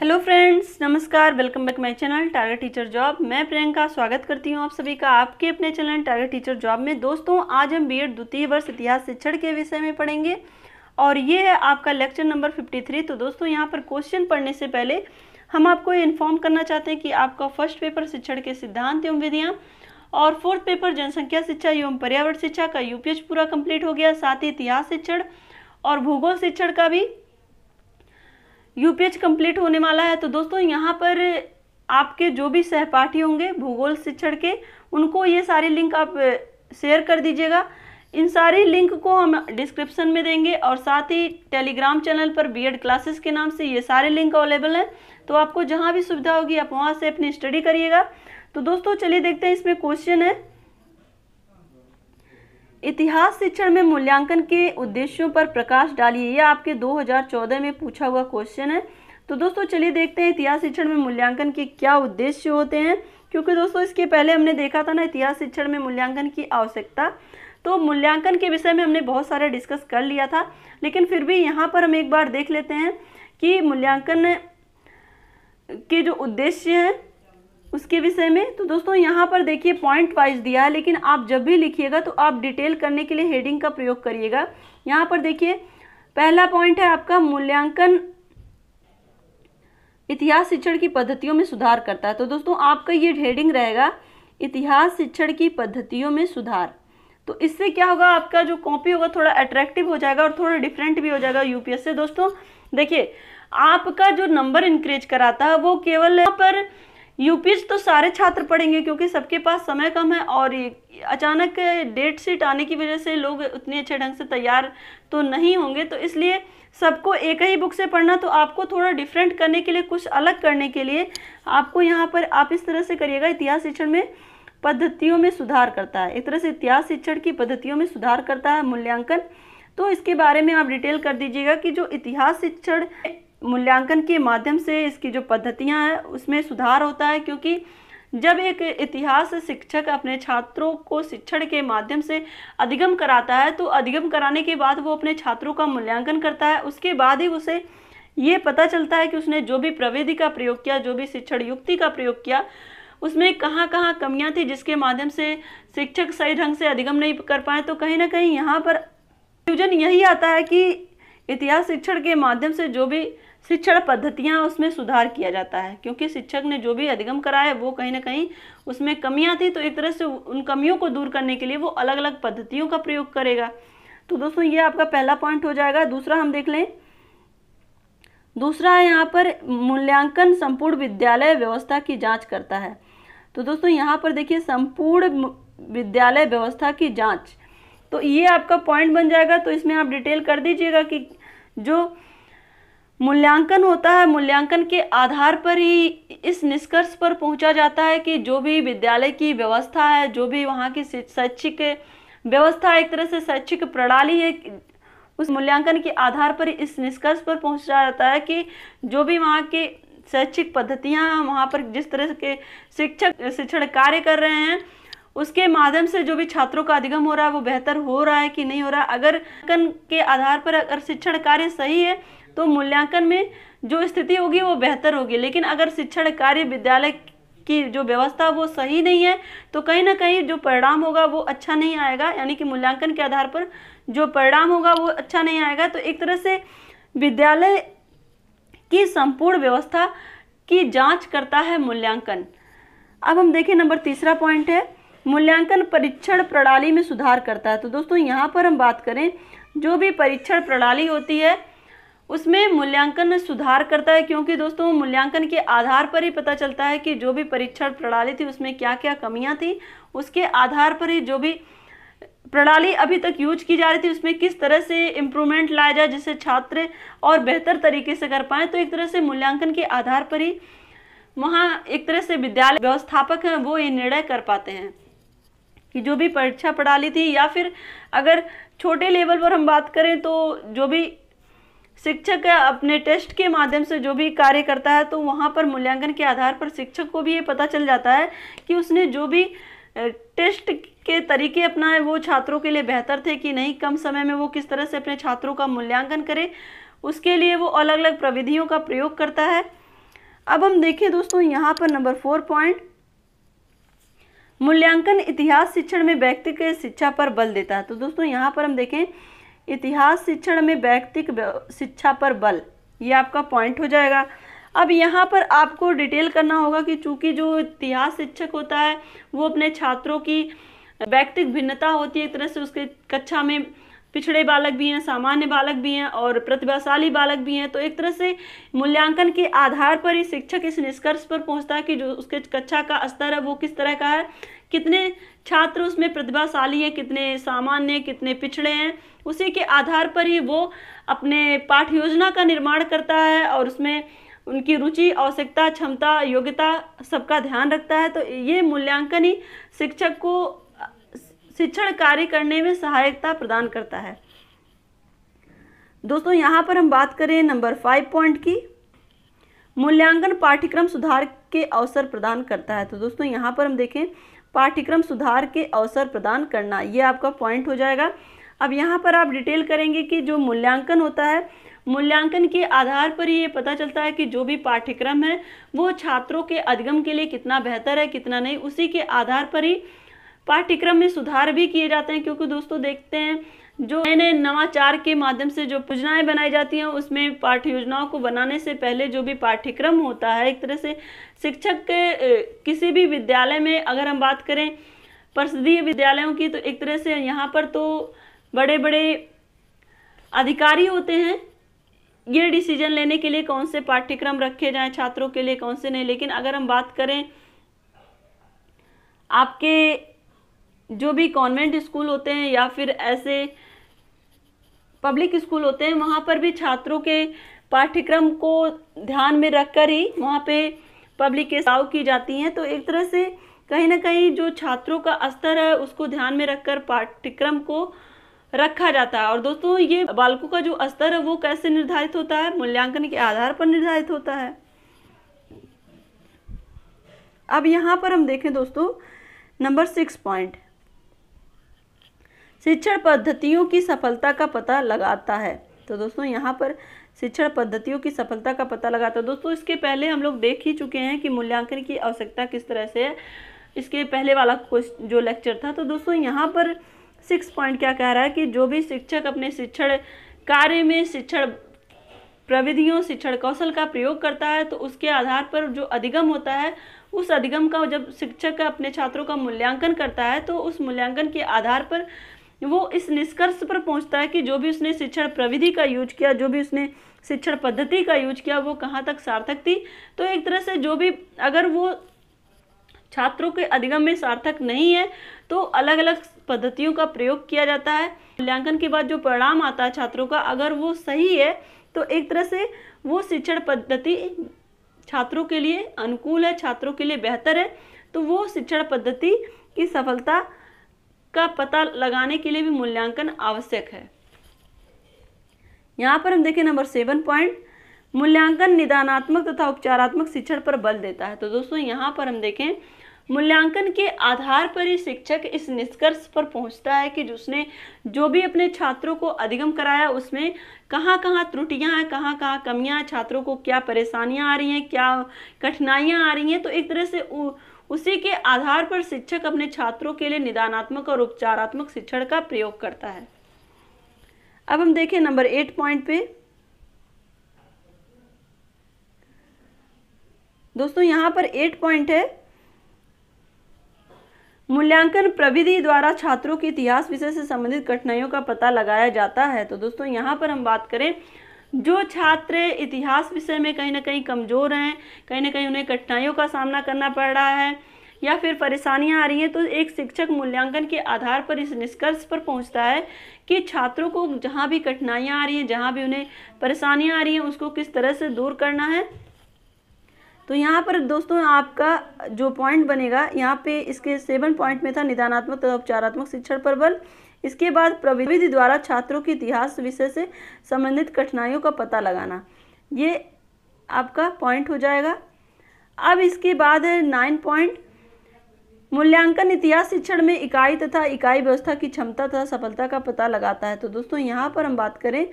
hello friends नमस्कार welcome back my channel target teacher job मैं प्रियंका स्वागत करती हूं आप सभी का आपके अपने चैनल टारगेट टीचर जॉब में दोस्तों आज हम बीएड द्वितीय वर्ष इतिहास शिक्षण के विषय में पढ़ेंगे और ये है आपका लेक्चर नंबर 53 तो दोस्तों यहां पर क्वेश्चन पढ़ने से पहले हम आपको इन्फॉर्म करना चाहते हैं कि आपका फर्स्ट पेपर शिक्षण के सिद्धांत एवं विधियाँ और फोर्थ पेपर जनसंख्या शिक्षा एवं पर्यावरण शिक्षा का यूपीएच पूरा कम्प्लीट हो गया साथ ही इतिहास शिक्षण और भूगोल शिक्षण का भी यू कंप्लीट होने वाला है तो दोस्तों यहाँ पर आपके जो भी सहपाठी होंगे भूगोल शिक्षण के उनको ये सारे लिंक आप शेयर कर दीजिएगा इन सारे लिंक को हम डिस्क्रिप्शन में देंगे और साथ ही टेलीग्राम चैनल पर बीएड क्लासेस के नाम से ये सारे लिंक अवेलेबल हैं तो आपको जहाँ भी सुविधा होगी आप वहाँ से अपनी स्टडी करिएगा तो दोस्तों चलिए देखते हैं इसमें क्वेश्चन है इतिहास शिक्षण में मूल्यांकन के उद्देश्यों पर प्रकाश डालिए यह आपके 2014 में पूछा हुआ क्वेश्चन है तो दोस्तों चलिए देखते हैं इतिहास शिक्षण में मूल्यांकन के क्या उद्देश्य होते हैं क्योंकि दोस्तों इसके पहले हमने देखा था ना इतिहास शिक्षण में मूल्यांकन की आवश्यकता तो मूल्यांकन के विषय में हमने बहुत सारे डिस्कस कर लिया था लेकिन फिर भी यहाँ पर हम एक बार देख लेते हैं कि मूल्यांकन के जो उद्देश्य हैं उसके विषय में तो दोस्तों यहाँ पर देखिए पॉइंट वाइज दिया है लेकिन आप जब भी लिखिएगा तो आप डिटेल करने के लिए हेडिंग का प्रयोग करिएगा यहाँ पर देखिए पहला पॉइंट है आपका मूल्यांकन इतिहास शिक्षण की पद्धतियों में सुधार करता है तो दोस्तों आपका ये हेडिंग रहेगा इतिहास शिक्षण की पद्धतियों में सुधार तो इससे क्या होगा आपका जो कॉपी होगा थोड़ा अट्रैक्टिव हो जाएगा और थोड़ा डिफरेंट भी हो जाएगा यूपीएस से दोस्तों देखिए आपका जो नंबर इंक्रीज कराता है वो केवल पर यूपीएस तो सारे छात्र पढ़ेंगे क्योंकि सबके पास समय कम है और अचानक डेट शीट आने की वजह से लोग उतने अच्छे ढंग से तैयार तो नहीं होंगे तो इसलिए सबको एक ही बुक से पढ़ना तो आपको थोड़ा डिफरेंट करने के लिए कुछ अलग करने के लिए आपको यहाँ पर आप इस तरह से करिएगा इतिहास शिक्षण में पद्धतियों में सुधार करता है एक तरह से इतिहास शिक्षण की पद्धतियों में सुधार करता है मूल्यांकन तो इसके बारे में आप डिटेल कर दीजिएगा कि जो इतिहास शिक्षण मूल्यांकन के माध्यम से इसकी जो पद्धतियाँ हैं उसमें सुधार होता है क्योंकि जब एक इतिहास शिक्षक अपने छात्रों को शिक्षण के माध्यम से अधिगम कराता है तो अधिगम कराने के बाद वो अपने छात्रों का मूल्यांकन करता है उसके बाद ही उसे ये पता चलता है कि उसने जो भी प्रविधि का प्रयोग किया जो भी शिक्षण युक्ति का प्रयोग किया उसमें कहाँ कहाँ कमियाँ थी जिसके माध्यम से शिक्षक सही ढंग से अधिगम नहीं कर पाए तो कहीं ना कहीं यहाँ पर फ्यूजन यही आता है कि इतिहास शिक्षण के माध्यम से जो भी शिक्षण पद्धतियाँ उसमें सुधार किया जाता है क्योंकि शिक्षक ने जो भी अधिगम कराया है वो कहीं ना कहीं उसमें कमियाँ थी तो एक तरह से उन कमियों को दूर करने के लिए वो अलग अलग पद्धतियों का प्रयोग करेगा तो दोस्तों ये आपका पहला पॉइंट हो जाएगा दूसरा हम देख लें दूसरा है यहाँ पर मूल्यांकन संपूर्ण विद्यालय व्यवस्था की जांच करता है तो दोस्तों यहाँ पर देखिए संपूर्ण विद्यालय व्यवस्था की जांच तो ये आपका पॉइंट बन जाएगा तो इसमें आप डिटेल कर दीजिएगा कि जो मूल्यांकन होता है मूल्यांकन के आधार पर ही इस निष्कर्ष पर पहुंचा जाता है कि जो भी विद्यालय की व्यवस्था है जो भी वहाँ की शैक्षिक व्यवस्था एक तरह से शैक्षिक प्रणाली है उस मूल्यांकन के आधार पर इस निष्कर्ष पर पहुंचा जाता है कि जो भी वहाँ की शैक्षिक पद्धतियाँ वहाँ पर जिस तरह के शिक्षक शिक्षण कार्य कर रहे हैं उसके माध्यम से जो भी छात्रों का अधिगम हो रहा है वो बेहतर हो रहा है कि नहीं हो रहा है अगर के आधार पर अगर शिक्षण कार्य सही है तो मूल्यांकन में जो स्थिति होगी वो बेहतर होगी लेकिन अगर शिक्षण कार्य विद्यालय की जो व्यवस्था वो सही नहीं है तो कहीं ना कहीं जो परिणाम होगा वो अच्छा नहीं आएगा यानी कि मूल्यांकन के आधार पर जो परिणाम होगा वो अच्छा नहीं आएगा तो एक तरह से विद्यालय की संपूर्ण व्यवस्था की जांच करता है मूल्यांकन अब हम देखें नंबर तीसरा पॉइंट है मूल्यांकन परीक्षण प्रणाली में सुधार करता है तो दोस्तों यहाँ पर हम बात करें जो भी परीक्षण प्रणाली होती है उसमें मूल्यांकन सुधार करता है क्योंकि दोस्तों मूल्यांकन के आधार पर ही पता चलता है कि जो भी परीक्षण प्रणाली थी उसमें क्या क्या कमियां थी उसके आधार पर ही जो भी प्रणाली अभी तक यूज की जा रही थी उसमें किस तरह से इम्प्रूवमेंट लाया जाए जिससे छात्र और बेहतर तरीके से कर पाए तो एक तरह से मूल्यांकन के आधार पर ही वहाँ एक तरह से विद्यालय व्यवस्थापक हैं वो ये निर्णय कर पाते हैं कि जो भी परीक्षा प्रणाली थी या फिर अगर छोटे लेवल पर हम बात करें तो जो भी शिक्षक अपने टेस्ट के माध्यम से जो भी कार्य करता है तो वहाँ पर मूल्यांकन के आधार पर शिक्षक को भी ये पता चल जाता है कि उसने जो भी टेस्ट के तरीके अपनाए वो छात्रों के लिए बेहतर थे कि नहीं कम समय में वो किस तरह से अपने छात्रों का मूल्यांकन करे उसके लिए वो अलग अलग प्रविधियों का प्रयोग करता है अब हम देखें दोस्तों यहाँ पर नंबर फोर पॉइंट मूल्यांकन इतिहास शिक्षण में व्यक्ति के शिक्षा पर बल देता है तो दोस्तों यहाँ पर हम देखें इतिहास शिक्षण में व्यक्तिक शिक्षा पर बल ये आपका पॉइंट हो जाएगा अब यहाँ पर आपको डिटेल करना होगा कि चूंकि जो इतिहास शिक्षक होता है वो अपने छात्रों की व्यक्तिक भिन्नता होती है एक तरह से उसके कक्षा में पिछड़े बालक भी हैं सामान्य बालक भी हैं और प्रतिभाशाली बालक भी हैं तो एक तरह से मूल्यांकन के आधार पर ही शिक्षक इस निष्कर्ष पर पहुंचता है कि जो उसके कक्षा का स्तर है वो किस तरह का है कितने छात्र उसमें प्रतिभाशाली हैं कितने सामान्य कितने पिछड़े हैं उसी के आधार पर ही वो अपने पाठ योजना का निर्माण करता है और उसमें उनकी रुचि आवश्यकता क्षमता योग्यता सबका ध्यान रखता है तो ये मूल्यांकन ही शिक्षक को शिक्षण कार्य करने में सहायता प्रदान करता है दोस्तों यहाँ पर हम बात करें नंबर फाइव पॉइंट की मूल्यांकन पाठ्यक्रम सुधार के अवसर प्रदान करता है तो दोस्तों यहाँ पर हम देखें पाठ्यक्रम सुधार के अवसर प्रदान करना ये आपका पॉइंट हो जाएगा अब यहाँ पर आप डिटेल करेंगे कि जो मूल्यांकन होता है मूल्यांकन के आधार पर ये पता चलता है कि जो भी पाठ्यक्रम है वो छात्रों के अधिगम के लिए कितना बेहतर है कितना नहीं उसी के आधार पर ही पाठ्यक्रम में सुधार भी किए जाते हैं क्योंकि दोस्तों देखते हैं जो नए नए नवाचार के माध्यम से जो योजनाएं बनाई जाती हैं उसमें पाठ्य योजनाओं को बनाने से पहले जो भी पाठ्यक्रम होता है एक तरह से शिक्षक के किसी भी विद्यालय में अगर हम बात करें प्रसिद्धीय विद्यालयों की तो एक तरह से यहाँ पर तो बड़े बड़े अधिकारी होते हैं ये डिसीजन लेने के लिए कौन से पाठ्यक्रम रखे जाए छात्रों के लिए कौन से नहीं लेकिन अगर हम बात करें आपके जो भी कॉन्वेंट स्कूल होते हैं या फिर ऐसे पब्लिक स्कूल होते हैं वहाँ पर भी छात्रों के पाठ्यक्रम को ध्यान में रखकर ही वहाँ पे पब्लिक के साव की जाती हैं तो एक तरह से कहीं ना कहीं जो छात्रों का स्तर है उसको ध्यान में रखकर पाठ्यक्रम को रखा जाता है और दोस्तों ये बालकों का जो स्तर है वो कैसे निर्धारित होता है मूल्यांकन के आधार पर निर्धारित होता है अब यहाँ पर हम देखें दोस्तों नंबर सिक्स पॉइंट शिक्षण पद्धतियों की सफलता का पता लगाता है तो दोस्तों यहाँ पर शिक्षण पद्धतियों की सफलता का पता लगाता है दोस्तों इसके पहले हम लोग देख ही चुके हैं कि मूल्यांकन की आवश्यकता किस तरह से है इसके पहले वाला जो लेक्चर था तो दोस्तों यहाँ पर सिक्स पॉइंट क्या कह रहा है कि जो भी शिक्षक अपने शिक्षण कार्य में शिक्षण प्रविधियों शिक्षण कौशल का प्रयोग करता है तो उसके आधार पर जो अधिगम होता है उस अधिगम का जब शिक्षक अपने छात्रों का मूल्यांकन करता है तो उस मूल्यांकन के आधार पर वो इस निष्कर्ष पर पहुंचता है कि जो भी उसने शिक्षण प्रविधि का यूज किया जो भी उसने शिक्षण पद्धति का यूज किया वो कहाँ तक सार्थक थी तो एक तरह से जो भी अगर वो छात्रों के अधिगम में सार्थक नहीं है तो अलग अलग पद्धतियों का प्रयोग किया जाता है मूल्यांकन के बाद जो परिणाम आता है छात्रों का अगर वो सही है तो एक तरह से वो शिक्षण पद्धति छात्रों के लिए अनुकूल है छात्रों के लिए बेहतर है तो वो शिक्षण पद्धति की सफलता का पता लगाने के लिए भी मूल्यांकन आवश्यक है यहाँ पर हम देखें नंबर सेवन पॉइंट मूल्यांकन निदानात्मक तथा उपचारात्मक शिक्षण पर बल देता है तो दोस्तों यहाँ पर हम देखें मूल्यांकन के आधार पर ही शिक्षक इस निष्कर्ष पर पहुंचता है कि जिसने जो भी अपने छात्रों को अधिगम कराया उसमें कहाँ कहाँ त्रुटियाँ हैं कहाँ कहाँ कमियाँ छात्रों को क्या परेशानियाँ आ रही हैं क्या कठिनाइयाँ आ रही हैं तो एक तरह से उसी के आधार पर शिक्षक अपने छात्रों के लिए निदानात्मक और उपचारात्मक शिक्षण का प्रयोग करता है अब हम देखें नंबर एट पॉइंट पे दोस्तों यहाँ पर एट पॉइंट है मूल्यांकन प्रविधि द्वारा छात्रों के इतिहास विषय से संबंधित कठिनाइयों का पता लगाया जाता है तो दोस्तों यहाँ पर हम बात करें जो छात्र इतिहास विषय में कहीं ना कहीं कमज़ोर हैं कहीं ना कहीं उन्हें कठिनाइयों का सामना करना पड़ रहा है या फिर परेशानियां आ रही हैं तो एक शिक्षक मूल्यांकन के आधार पर इस निष्कर्ष पर पहुंचता है कि छात्रों को जहां भी कठिनाइयां आ रही हैं जहां भी उन्हें परेशानियां आ रही हैं उसको किस तरह से दूर करना है तो यहाँ पर दोस्तों आपका जो पॉइंट बनेगा यहाँ पे इसके सेवन पॉइंट में था निदानात्मक तथा तो उपचारात्मक शिक्षण पर बल इसके बाद प्रविधि द्वारा छात्रों के इतिहास विषय से संबंधित कठिनाइयों का पता लगाना ये आपका पॉइंट हो जाएगा अब इसके बाद है नाइन पॉइंट मूल्यांकन इतिहास शिक्षण में इकाई तथा इकाई व्यवस्था की क्षमता तथा सफलता का पता लगाता है तो दोस्तों यहाँ पर हम बात करें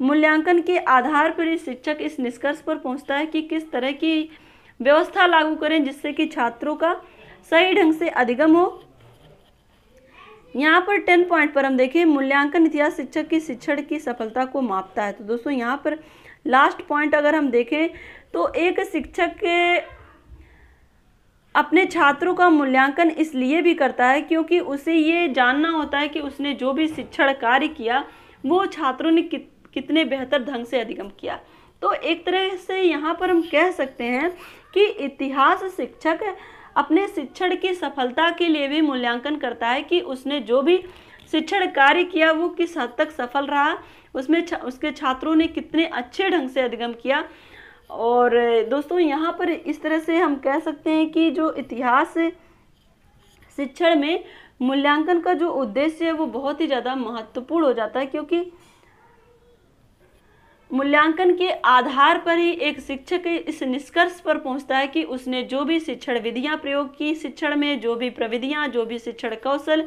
मूल्यांकन के आधार पर शिक्षक इस निष्कर्ष पर पहुँचता है कि किस तरह की व्यवस्था लागू करें जिससे कि छात्रों का सही ढंग से अधिगम हो यहाँ पर टेन पॉइंट पर हम देखें मूल्यांकन इतिहास शिक्षक की शिक्षण की सफलता को मापता है तो दोस्तों यहाँ पर लास्ट पॉइंट अगर हम देखें तो एक शिक्षक के अपने छात्रों का मूल्यांकन इसलिए भी करता है क्योंकि उसे ये जानना होता है कि उसने जो भी शिक्षण कार्य किया वो छात्रों ने कित, कितने बेहतर ढंग से अधिगम किया तो एक तरह से यहाँ पर हम कह सकते हैं कि इतिहास शिक्षक अपने शिक्षण की सफलता के लिए भी मूल्यांकन करता है कि उसने जो भी शिक्षण कार्य किया वो किस हद तक सफल रहा उसमें उसके छात्रों ने कितने अच्छे ढंग से अधिगम किया और दोस्तों यहाँ पर इस तरह से हम कह सकते हैं कि जो इतिहास शिक्षण में मूल्यांकन का जो उद्देश्य है वो बहुत ही ज़्यादा महत्वपूर्ण हो जाता है क्योंकि मूल्यांकन के आधार पर ही एक शिक्षक इस निष्कर्ष पर पहुंचता है कि उसने जो भी शिक्षण विधियां प्रयोग की शिक्षण में जो भी प्रविधियां जो भी शिक्षण कौशल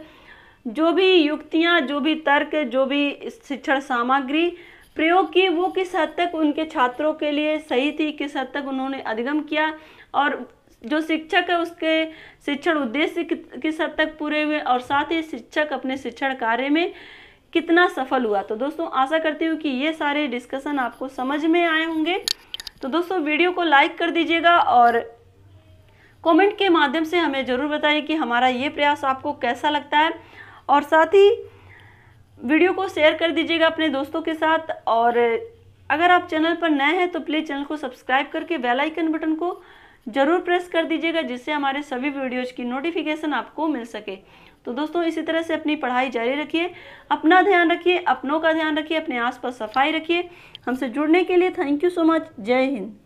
जो भी युक्तियां जो भी तर्क जो भी शिक्षण सामग्री प्रयोग की वो किस हद तक उनके छात्रों के लिए सही थी किस हद तक उन्होंने अधिगम किया और जो शिक्षक है उसके शिक्षण उद्देश्य किस हद तक पूरे हुए और साथ ही शिक्षक अपने शिक्षण कार्य में कितना सफल हुआ तो दोस्तों आशा करती हूँ कि ये सारे डिस्कशन आपको समझ में आए होंगे तो दोस्तों वीडियो को लाइक कर दीजिएगा और कमेंट के माध्यम से हमें ज़रूर बताइए कि हमारा ये प्रयास आपको कैसा लगता है और साथ ही वीडियो को शेयर कर दीजिएगा अपने दोस्तों के साथ और अगर आप चैनल पर नए हैं तो प्लीज़ चैनल को सब्सक्राइब करके बेल आइकन बटन को ज़रूर प्रेस कर दीजिएगा जिससे हमारे सभी वीडियोज़ की नोटिफिकेशन आपको मिल सके तो दोस्तों इसी तरह से अपनी पढ़ाई जारी रखिए अपना ध्यान रखिए अपनों का ध्यान रखिए अपने आसपास सफाई रखिए हमसे जुड़ने के लिए थैंक यू सो मच जय हिंद